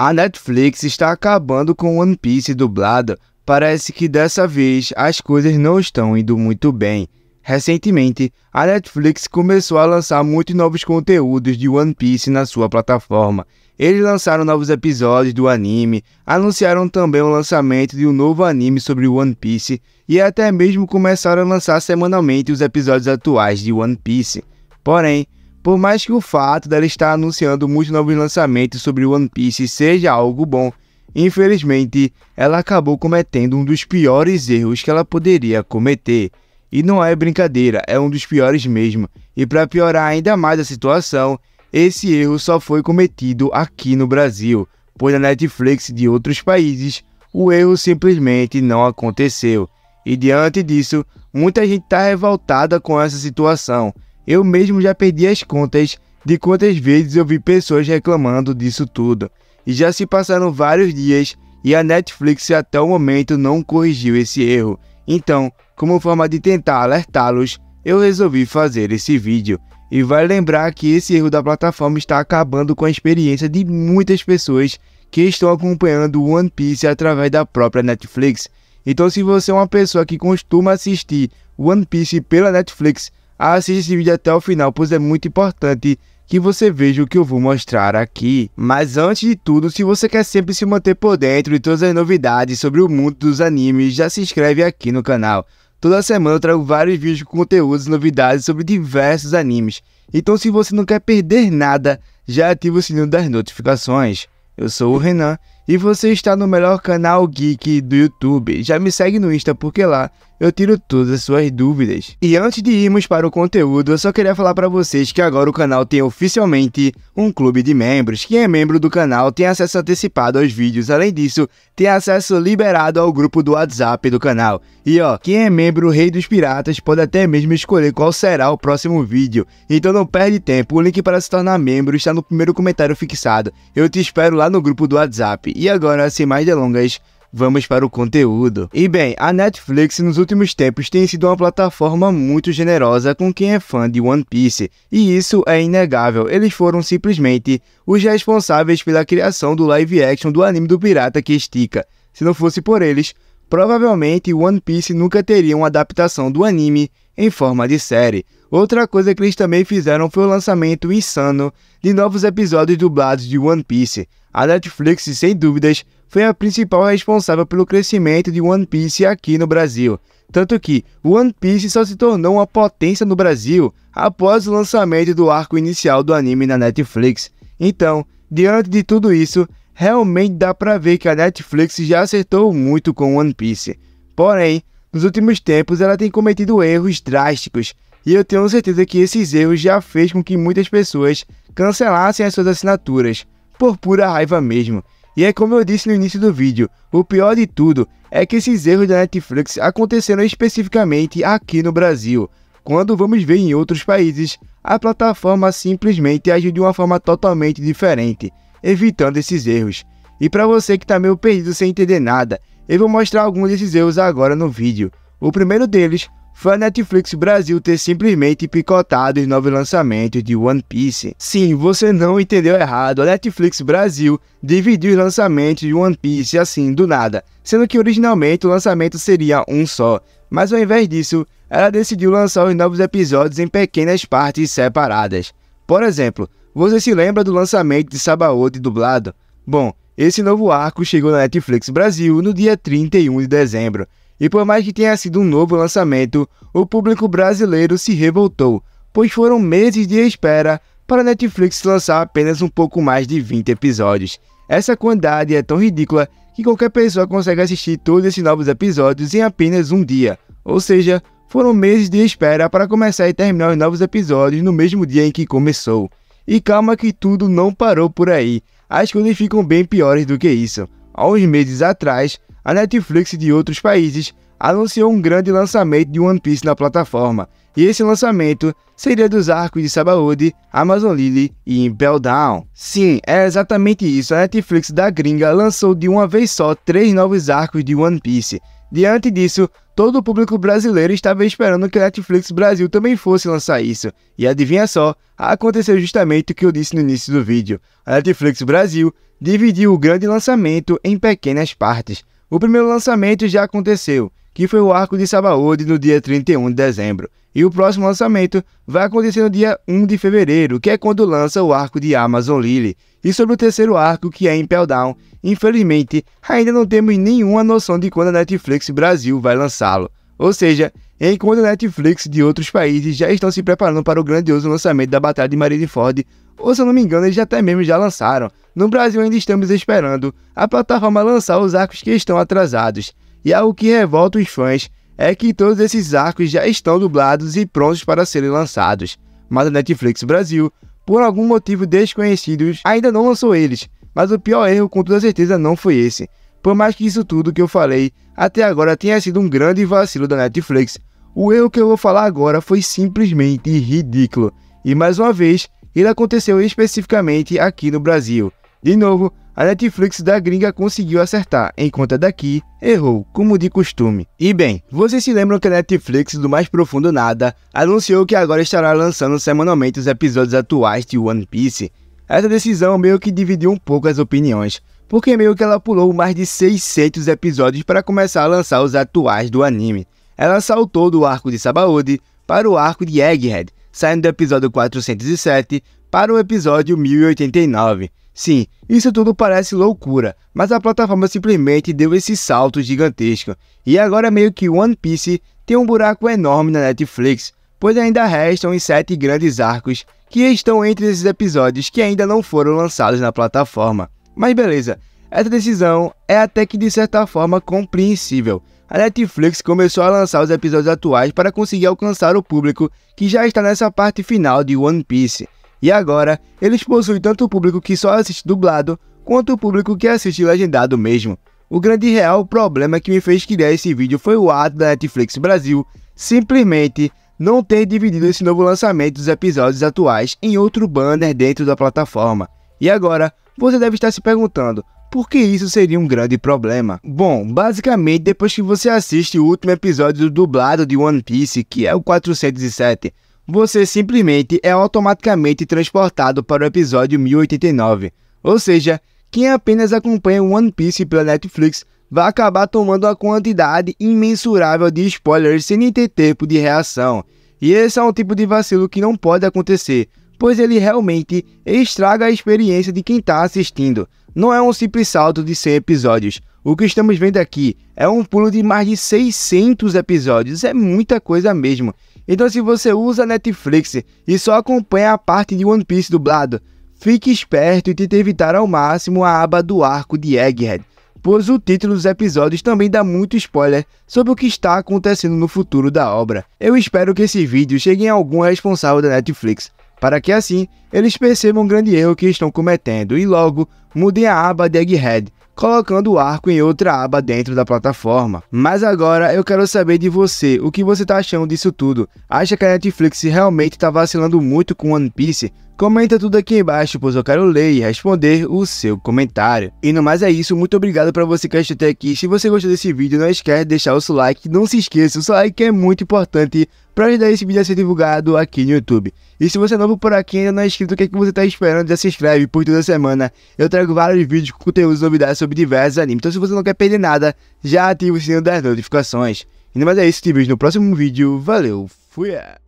A Netflix está acabando com One Piece dublado. Parece que dessa vez as coisas não estão indo muito bem. Recentemente, a Netflix começou a lançar muitos novos conteúdos de One Piece na sua plataforma. Eles lançaram novos episódios do anime, anunciaram também o lançamento de um novo anime sobre One Piece e até mesmo começaram a lançar semanalmente os episódios atuais de One Piece. Porém, por mais que o fato dela estar anunciando muitos novos lançamentos sobre One Piece seja algo bom, infelizmente ela acabou cometendo um dos piores erros que ela poderia cometer. E não é brincadeira, é um dos piores mesmo. E para piorar ainda mais a situação, esse erro só foi cometido aqui no Brasil, pois na Netflix de outros países o erro simplesmente não aconteceu. E diante disso, muita gente está revoltada com essa situação, eu mesmo já perdi as contas de quantas vezes eu vi pessoas reclamando disso tudo. E já se passaram vários dias e a Netflix até o momento não corrigiu esse erro. Então, como forma de tentar alertá-los, eu resolvi fazer esse vídeo. E vai lembrar que esse erro da plataforma está acabando com a experiência de muitas pessoas que estão acompanhando One Piece através da própria Netflix. Então, se você é uma pessoa que costuma assistir One Piece pela Netflix, assista esse vídeo até o final, pois é muito importante que você veja o que eu vou mostrar aqui. Mas antes de tudo, se você quer sempre se manter por dentro de todas as novidades sobre o mundo dos animes, já se inscreve aqui no canal. Toda semana eu trago vários vídeos com conteúdos e novidades sobre diversos animes. Então se você não quer perder nada, já ativa o sininho das notificações. Eu sou o Renan e você está no melhor canal geek do YouTube. Já me segue no Insta porque lá eu tiro todas as suas dúvidas. E antes de irmos para o conteúdo, eu só queria falar para vocês que agora o canal tem oficialmente um clube de membros. Quem é membro do canal tem acesso antecipado aos vídeos. Além disso, tem acesso liberado ao grupo do WhatsApp do canal. E ó, quem é membro Rei dos Piratas pode até mesmo escolher qual será o próximo vídeo. Então não perde tempo, o link para se tornar membro está no primeiro comentário fixado. Eu te espero lá no grupo do WhatsApp. E agora, sem mais delongas, Vamos para o conteúdo. E bem, a Netflix nos últimos tempos tem sido uma plataforma muito generosa com quem é fã de One Piece, e isso é inegável. Eles foram simplesmente os responsáveis pela criação do live action do anime do pirata que estica. Se não fosse por eles, provavelmente One Piece nunca teria uma adaptação do anime em forma de série. Outra coisa que eles também fizeram foi o lançamento insano de novos episódios dublados de One Piece. A Netflix, sem dúvidas, foi a principal responsável pelo crescimento de One Piece aqui no Brasil. Tanto que One Piece só se tornou uma potência no Brasil após o lançamento do arco inicial do anime na Netflix. Então, diante de tudo isso, realmente dá pra ver que a Netflix já acertou muito com One Piece. Porém, nos últimos tempos ela tem cometido erros drásticos, e eu tenho certeza que esses erros já fez com que muitas pessoas cancelassem as suas assinaturas por pura raiva mesmo. E é como eu disse no início do vídeo, o pior de tudo é que esses erros da Netflix aconteceram especificamente aqui no Brasil, quando vamos ver em outros países, a plataforma simplesmente age de uma forma totalmente diferente, evitando esses erros. E para você que está meio perdido sem entender nada, eu vou mostrar alguns desses erros agora no vídeo. O primeiro deles foi a Netflix Brasil ter simplesmente picotado os novos lançamentos de One Piece. Sim, você não entendeu errado, a Netflix Brasil dividiu os lançamentos de One Piece assim, do nada, sendo que originalmente o lançamento seria um só, mas ao invés disso, ela decidiu lançar os novos episódios em pequenas partes separadas. Por exemplo, você se lembra do lançamento de Sabaody dublado? Bom, esse novo arco chegou na Netflix Brasil no dia 31 de dezembro, e por mais que tenha sido um novo lançamento, o público brasileiro se revoltou, pois foram meses de espera para a Netflix lançar apenas um pouco mais de 20 episódios. Essa quantidade é tão ridícula que qualquer pessoa consegue assistir todos esses novos episódios em apenas um dia, ou seja, foram meses de espera para começar e terminar os novos episódios no mesmo dia em que começou. E calma que tudo não parou por aí, as coisas ficam bem piores do que isso. Há uns meses atrás, a Netflix de outros países anunciou um grande lançamento de One Piece na plataforma, e esse lançamento seria dos arcos de Sabaody, Amazon Lily e Impel Down. Sim, é exatamente isso, a Netflix da gringa lançou de uma vez só três novos arcos de One Piece. Diante disso, todo o público brasileiro estava esperando que a Netflix Brasil também fosse lançar isso. E adivinha só, aconteceu justamente o que eu disse no início do vídeo. A Netflix Brasil dividiu o grande lançamento em pequenas partes. O primeiro lançamento já aconteceu, que foi o arco de Sabaody no dia 31 de dezembro, e o próximo lançamento vai acontecer no dia 1 de fevereiro, que é quando lança o arco de Amazon Lily. E sobre o terceiro arco, que é Impel Down, infelizmente ainda não temos nenhuma noção de quando a Netflix Brasil vai lançá-lo. Ou seja, enquanto a Netflix de outros países já estão se preparando para o grandioso lançamento da Batalha de Marineford ou se eu não me engano, eles até mesmo já lançaram. No Brasil ainda estamos esperando a plataforma lançar os arcos que estão atrasados. E algo que revolta os fãs é que todos esses arcos já estão dublados e prontos para serem lançados. Mas a Netflix Brasil, por algum motivo desconhecido, ainda não lançou eles. Mas o pior erro com toda certeza não foi esse. Por mais que isso tudo que eu falei até agora tenha sido um grande vacilo da Netflix, o erro que eu vou falar agora foi simplesmente ridículo. E mais uma vez, ele aconteceu especificamente aqui no Brasil. De novo, a Netflix da gringa conseguiu acertar, enquanto a daqui errou, como de costume. E bem, vocês se lembram que a Netflix do Mais Profundo Nada anunciou que agora estará lançando semanalmente os episódios atuais de One Piece? Essa decisão meio que dividiu um pouco as opiniões, porque meio que ela pulou mais de 600 episódios para começar a lançar os atuais do anime. Ela saltou do arco de Sabaody para o arco de Egghead, saindo do episódio 407 para o episódio 1089. Sim, isso tudo parece loucura, mas a plataforma simplesmente deu esse salto gigantesco. E agora meio que One Piece tem um buraco enorme na Netflix, pois ainda restam os sete grandes arcos que estão entre esses episódios que ainda não foram lançados na plataforma. Mas beleza, essa decisão é até que de certa forma compreensível, a Netflix começou a lançar os episódios atuais para conseguir alcançar o público que já está nessa parte final de One Piece. E agora, eles possuem tanto o público que só assiste dublado, quanto o público que assiste legendado mesmo. O grande e real problema que me fez criar esse vídeo foi o ato da Netflix Brasil simplesmente não ter dividido esse novo lançamento dos episódios atuais em outro banner dentro da plataforma. E agora, você deve estar se perguntando, porque isso seria um grande problema. Bom, basicamente, depois que você assiste o último episódio dublado de One Piece, que é o 407, você simplesmente é automaticamente transportado para o episódio 1089. Ou seja, quem apenas acompanha One Piece pela Netflix vai acabar tomando uma quantidade imensurável de spoilers sem nem ter tempo de reação. E esse é um tipo de vacilo que não pode acontecer, pois ele realmente estraga a experiência de quem está assistindo não é um simples salto de 100 episódios. O que estamos vendo aqui é um pulo de mais de 600 episódios, é muita coisa mesmo. Então se você usa Netflix e só acompanha a parte de One Piece dublado, fique esperto e tente evitar ao máximo a aba do arco de Egghead, pois o título dos episódios também dá muito spoiler sobre o que está acontecendo no futuro da obra. Eu espero que esse vídeo chegue em algum responsável da Netflix, para que assim eles percebam o grande erro que estão cometendo e logo mudem a aba de Egghead, colocando o arco em outra aba dentro da plataforma. Mas agora eu quero saber de você, o que você está achando disso tudo? Acha que a Netflix realmente está vacilando muito com One Piece? Comenta tudo aqui embaixo, pois eu quero ler e responder o seu comentário. E no mais é isso, muito obrigado para você que assistiu até aqui. Se você gostou desse vídeo, não esquece de deixar o seu like. Não se esqueça, o seu like é muito importante para ajudar esse vídeo a ser divulgado aqui no YouTube. E se você é novo por aqui e ainda não é inscrito, o que, é que você está esperando? Já se inscreve, por toda semana eu trago vários vídeos com conteúdos novidades sobre diversos animes. Então se você não quer perder nada, já ativa o sininho das notificações. E no mais é isso, te vejo no próximo vídeo. Valeu, fui! É.